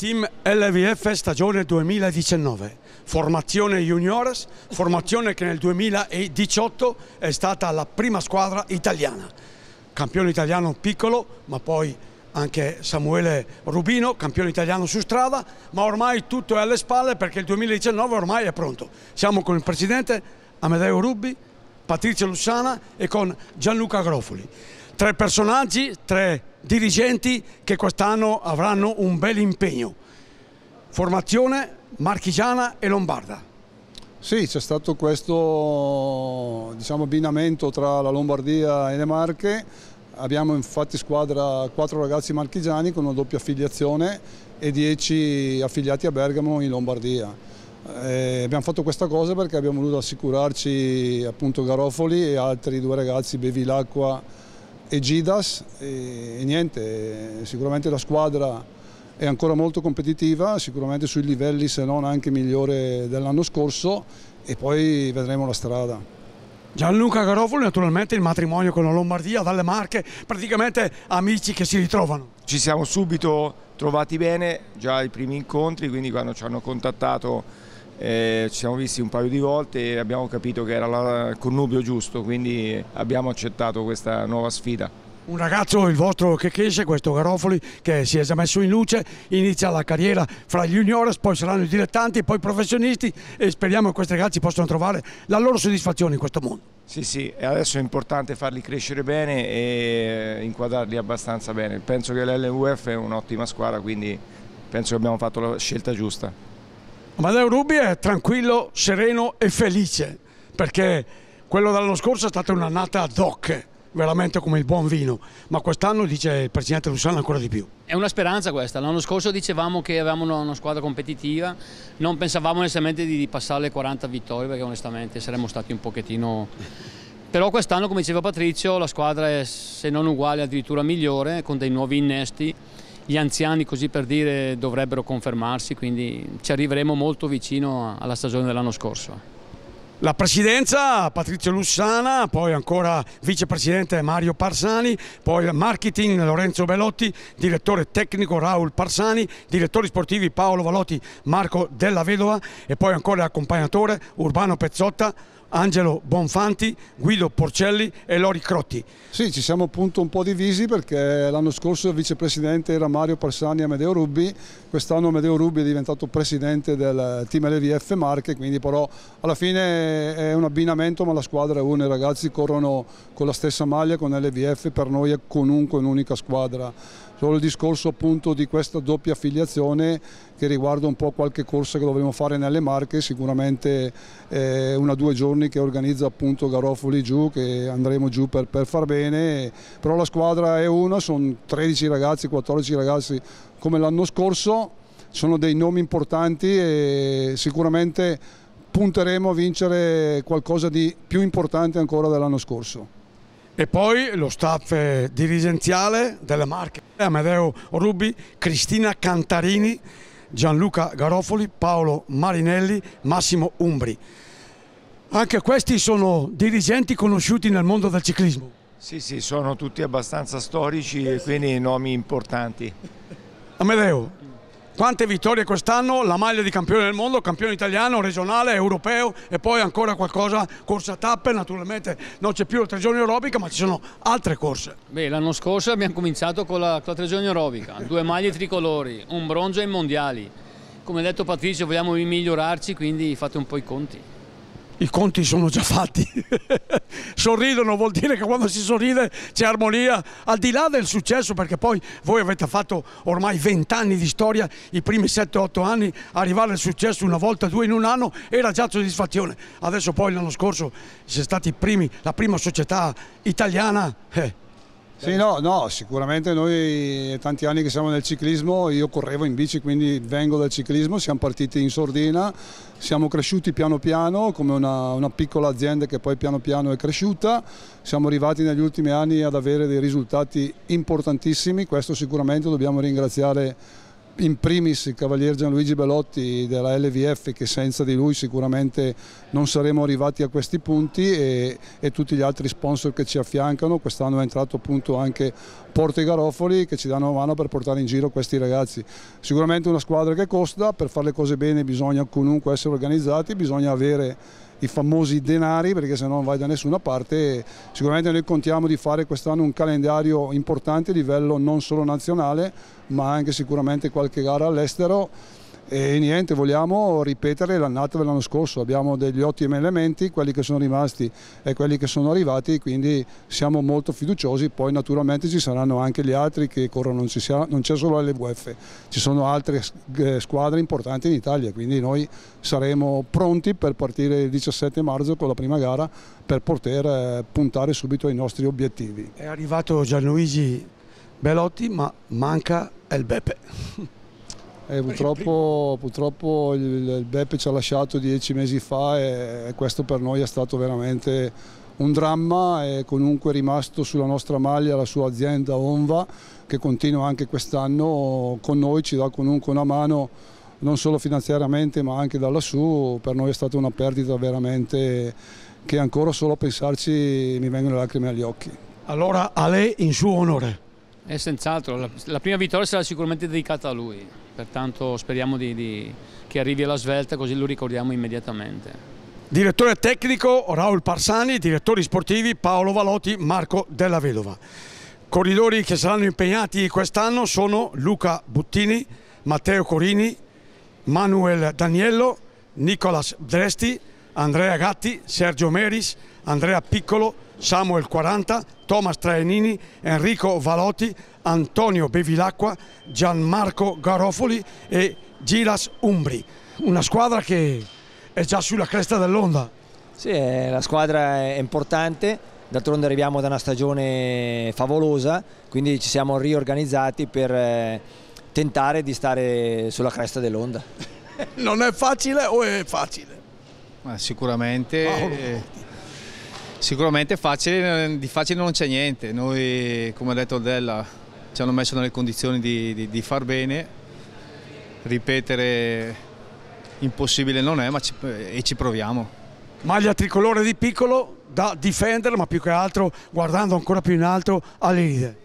Team LVF stagione 2019, formazione juniores, formazione che nel 2018 è stata la prima squadra italiana. Campione italiano piccolo, ma poi anche Samuele Rubino, campione italiano su strada, ma ormai tutto è alle spalle perché il 2019 ormai è pronto. Siamo con il presidente Amedeo Rubbi, Patrizia Lussana e con Gianluca Grofoli tre personaggi, tre dirigenti che quest'anno avranno un bel impegno. Formazione marchigiana e lombarda. Sì, c'è stato questo diciamo, abbinamento tra la Lombardia e le Marche. Abbiamo infatti squadra quattro ragazzi marchigiani con una doppia affiliazione e dieci affiliati a Bergamo in Lombardia. Eh, abbiamo fatto questa cosa perché abbiamo voluto assicurarci appunto Garofoli e altri due ragazzi, Bevilacqua Egidas e, e niente, sicuramente la squadra è ancora molto competitiva, sicuramente sui livelli se non anche migliore dell'anno scorso e poi vedremo la strada. Gianluca Garofoli, naturalmente il matrimonio con la Lombardia, dalle Marche, praticamente amici che si ritrovano. Ci siamo subito trovati bene, già ai primi incontri, quindi quando ci hanno contattato eh, ci siamo visti un paio di volte e abbiamo capito che era il connubio giusto, quindi abbiamo accettato questa nuova sfida. Un ragazzo, il vostro che cresce, questo Garofoli, che si è già messo in luce, inizia la carriera fra gli juniores, poi saranno i dilettanti, poi i professionisti e speriamo che questi ragazzi possano trovare la loro soddisfazione in questo mondo. Sì, sì, adesso è importante farli crescere bene e inquadrarli abbastanza bene. Penso che l'LUF è un'ottima squadra, quindi penso che abbiamo fatto la scelta giusta. Amadeo Rubi è tranquillo, sereno e felice perché quello dell'anno scorso è stata un'annata ad hoc veramente come il buon vino, ma quest'anno dice il Presidente Lussano ancora di più. È una speranza questa, l'anno scorso dicevamo che avevamo una squadra competitiva, non pensavamo onestamente di passare le 40 vittorie perché onestamente saremmo stati un pochettino... Però quest'anno come diceva Patrizio la squadra è se non uguale addirittura migliore con dei nuovi innesti gli anziani così per dire dovrebbero confermarsi, quindi ci arriveremo molto vicino alla stagione dell'anno scorso. La presidenza Patrizio Lussana, poi ancora vicepresidente Mario Parsani, poi il marketing Lorenzo Bellotti, direttore tecnico Raul Parsani, direttori sportivi Paolo Valotti, Marco Della Vedova e poi ancora l'accompagnatore Urbano Pezzotta, Angelo Bonfanti, Guido Porcelli e Lori Crotti. Sì, ci siamo appunto un po' divisi perché l'anno scorso il vicepresidente era Mario Persani e Amedeo Rubbi, quest'anno Amedeo Rubbi è diventato presidente del team LVF Marche, quindi però alla fine è un abbinamento ma la squadra è una, i ragazzi corrono con la stessa maglia con LVF, per noi è comunque un'unica squadra. Solo il discorso appunto di questa doppia affiliazione che riguarda un po' qualche corsa che dovremo fare nelle Marche, sicuramente eh, una o due giorni che organizza appunto Garofoli giù, che andremo giù per, per far bene, però la squadra è una, sono 13 ragazzi, 14 ragazzi come l'anno scorso, sono dei nomi importanti e sicuramente punteremo a vincere qualcosa di più importante ancora dell'anno scorso. E poi lo staff eh, dirigenziale delle Marche, Amedeo Rubi, Cristina Cantarini, Gianluca Garofoli, Paolo Marinelli, Massimo Umbri. Anche questi sono dirigenti conosciuti nel mondo del ciclismo. Sì, sì, sono tutti abbastanza storici e quindi nomi importanti. Amedeo, quante vittorie quest'anno, la maglia di campione del mondo, campione italiano, regionale, europeo e poi ancora qualcosa, corsa tappe, naturalmente non c'è più la tre giorni aerobica ma ci sono altre corse. Beh, l'anno scorso abbiamo cominciato con la, con la tre giorni aerobica, due maglie tricolori, un bronzo ai mondiali. Come ha detto Patrizio vogliamo migliorarci quindi fate un po' i conti i conti sono già fatti. Sorridono vuol dire che quando si sorride c'è armonia, al di là del successo, perché poi voi avete fatto ormai 20 anni di storia, i primi 7-8 anni, arrivare al successo una volta, due in un anno era già soddisfazione. Adesso poi l'anno scorso siete stati primi, la prima società italiana. Eh sì, no, no, sicuramente noi tanti anni che siamo nel ciclismo, io correvo in bici, quindi vengo dal ciclismo, siamo partiti in sordina, siamo cresciuti piano piano come una, una piccola azienda che poi piano piano è cresciuta, siamo arrivati negli ultimi anni ad avere dei risultati importantissimi, questo sicuramente dobbiamo ringraziare in primis il cavalier Gianluigi Belotti della LVF che senza di lui sicuramente non saremmo arrivati a questi punti e, e tutti gli altri sponsor che ci affiancano, quest'anno è entrato appunto anche Porto e Garofoli che ci danno mano per portare in giro questi ragazzi. Sicuramente una squadra che costa, per fare le cose bene bisogna comunque essere organizzati, bisogna avere i famosi denari perché se no non vai da nessuna parte. Sicuramente noi contiamo di fare quest'anno un calendario importante a livello non solo nazionale ma anche sicuramente qualche gara all'estero e niente, vogliamo ripetere l'annata dell'anno scorso, abbiamo degli ottimi elementi, quelli che sono rimasti e quelli che sono arrivati, quindi siamo molto fiduciosi, poi naturalmente ci saranno anche gli altri che corrono, non c'è solo l'LVF, ci sono altre squadre importanti in Italia, quindi noi saremo pronti per partire il 17 marzo con la prima gara per poter eh, puntare subito ai nostri obiettivi. È arrivato Gianluigi Belotti ma manca El Beppe. E eh, purtroppo, purtroppo il, Beppe ci ha lasciato dieci mesi fa e, questo per noi è stato veramente un dramma e comunque è rimasto sulla nostra maglia la sua azienda Onva che continua anche quest'anno con noi, ci dà comunque una mano non solo finanziariamente ma anche da lassù, per noi è stata una perdita veramente che ancora solo a pensarci mi vengono le lacrime agli occhi. Allora a lei in suo onore. E senz'altro, la, la, prima vittoria sarà sicuramente dedicata a lui, pertanto speriamo di, di, che arrivi alla svelta così lo ricordiamo immediatamente. Direttore tecnico Raul Parsani, direttori sportivi Paolo Valotti, Marco Della Vedova. Corridori che saranno impegnati quest'anno sono Luca Buttini, Matteo Corini, Manuel Daniello, Nicolas Dresti, Andrea Gatti, Sergio Meris, Andrea Piccolo, Samuel 40, Thomas Traenini, Enrico Valotti, Antonio Bevilacqua, Gianmarco Garofoli e Giras Umbri. Una squadra che è già sulla cresta dell'onda. Sì, eh, la squadra è importante, d'altronde arriviamo da una stagione favolosa, quindi ci siamo riorganizzati per eh, tentare di stare sulla cresta dell'onda. Non è facile o è facile? Ma sicuramente... Oh. Sicuramente facile, di facile non c'è niente, noi come ha detto Della ci hanno messo nelle condizioni di, di, di far bene, ripetere impossibile non è ma ci, eh, e ci proviamo. Maglia tricolore di piccolo da difendere ma più che altro guardando ancora più in alto alle leader.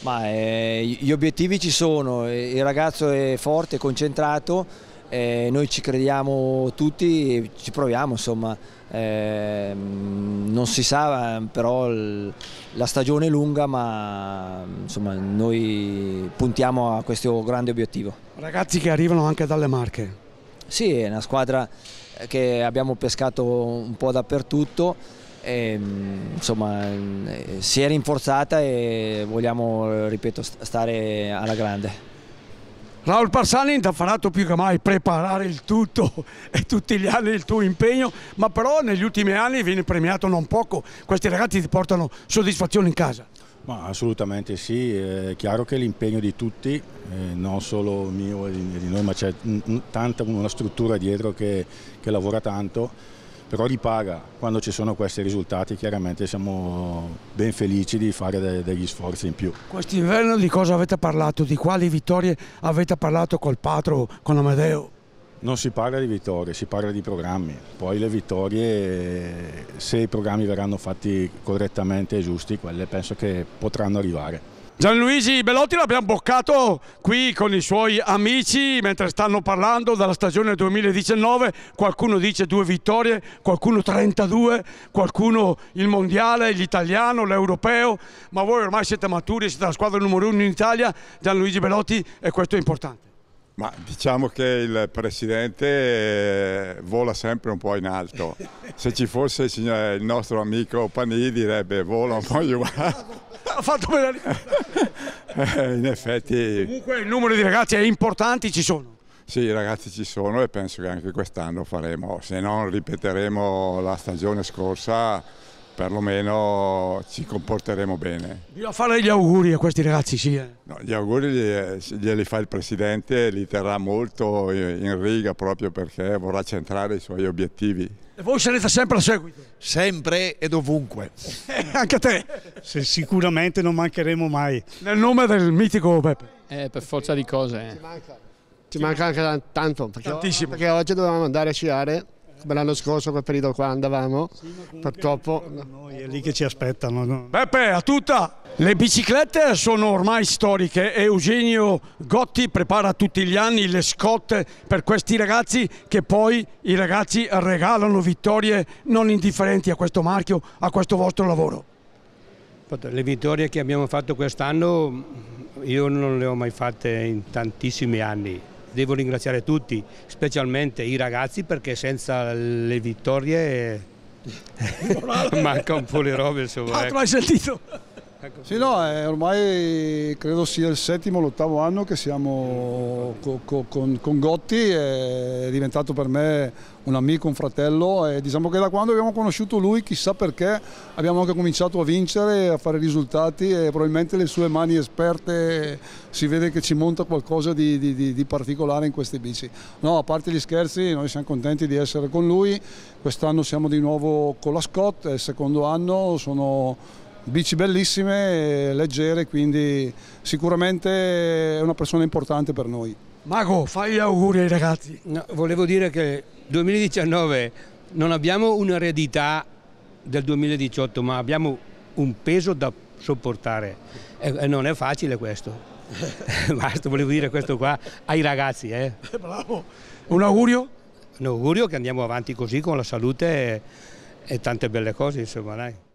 Ma eh, gli obiettivi ci sono, eh, il ragazzo è forte, concentrato, eh, noi ci crediamo tutti, e ci proviamo insomma, eh, non si sa però la stagione è lunga ma insomma, noi puntiamo a questo grande obiettivo. Ragazzi che arrivano anche dalle Marche. Sì, è una squadra che abbiamo pescato un po' dappertutto, e, ehm, insomma eh, si è rinforzata e vogliamo, ripeto, stare alla grande. Raul Parsani ti ha fatto più che mai preparare il tutto e tutti gli anni il tuo impegno, ma però negli ultimi anni viene premiato non poco, questi ragazzi ti portano soddisfazione in casa. Ma assolutamente sì, è chiaro che l'impegno di tutti, eh, non solo mio e di noi, ma c'è una struttura dietro che, che lavora tanto però ripaga. Quando ci sono questi risultati chiaramente siamo ben felici di fare de degli sforzi in più. Quest'inverno di cosa avete parlato? Di quali vittorie avete parlato col Patro, con Amadeo? Non si parla di vittorie, si parla di programmi. Poi le vittorie, se i programmi verranno fatti correttamente e giusti, quelle penso che potranno arrivare. Gianluigi Belotti l'abbiamo boccato qui con i suoi amici mentre stanno parlando della stagione 2019, qualcuno dice due vittorie, qualcuno 32, qualcuno il mondiale, l'italiano, l'europeo, ma voi ormai siete maturi, siete la squadra numero uno in Italia, Gianluigi Belotti e questo è importante. Ma diciamo che il Presidente eh, vola sempre un po' in alto. Se ci fosse il, signor, il nostro amico Panini direbbe vola un po' in alto. Ha fatto bene la eh, In effetti... Comunque il numero di ragazzi è importante, ci sono. Sì, i ragazzi ci sono e penso che anche quest'anno faremo, se non ripeteremo la stagione scorsa perlomeno ci comporteremo bene. Bisogna fare gli auguri a questi ragazzi, sì. Eh. No, gli auguri eh, glieli fa il Presidente, li terrà molto in riga proprio perché vorrà centrare i suoi obiettivi. E voi sarete sempre a seguito? Sempre e dovunque. Anche a te? Se sicuramente non mancheremo mai. Nel nome del mitico Beppe. Eh, per forza di cose. Eh. Ci manca. Ci manca anche tanto. Perché, Tantissimo. Perché oggi dovevamo andare a sciare come l'anno scorso quel periodo qua andavamo, sì, purtroppo... Noi è lì che ci aspettano. No? Beppe, a tutta! Le biciclette sono ormai storiche e Eugenio Gotti prepara tutti gli anni le scotte per questi ragazzi che poi i ragazzi regalano vittorie non indifferenti a questo marchio, a questo vostro lavoro. Le vittorie che abbiamo fatto quest'anno io non le ho mai fatte in tantissimi anni Devo ringraziare tutti, specialmente i ragazzi perché senza le vittorie manca un po' le robe. Insomma, ecco. hai sentito? Ecco. Sì, no, è eh, ormai credo sia il settimo o l'ottavo anno che siamo co co con, con Gotti, è diventato per me un amico, un fratello e diciamo che da quando abbiamo conosciuto lui, chissà perché, abbiamo anche cominciato a vincere, a fare risultati e probabilmente le sue mani esperte si vede che ci monta qualcosa di, di, di, di particolare in queste bici. No, a parte gli scherzi, noi siamo contenti di essere con lui, quest'anno siamo di nuovo con la Scott, è il secondo anno, sono bici bellissime, leggere, quindi sicuramente è una persona importante per noi. Mago, fai gli auguri ai ragazzi. No, volevo dire che 2019 non abbiamo un'eredità del 2018, ma abbiamo un peso da sopportare e, non è facile questo. Basta, volevo dire questo qua ai ragazzi. Eh. eh. Bravo. Un augurio? Un augurio che andiamo avanti così con la salute e, e tante belle cose, insomma, dai.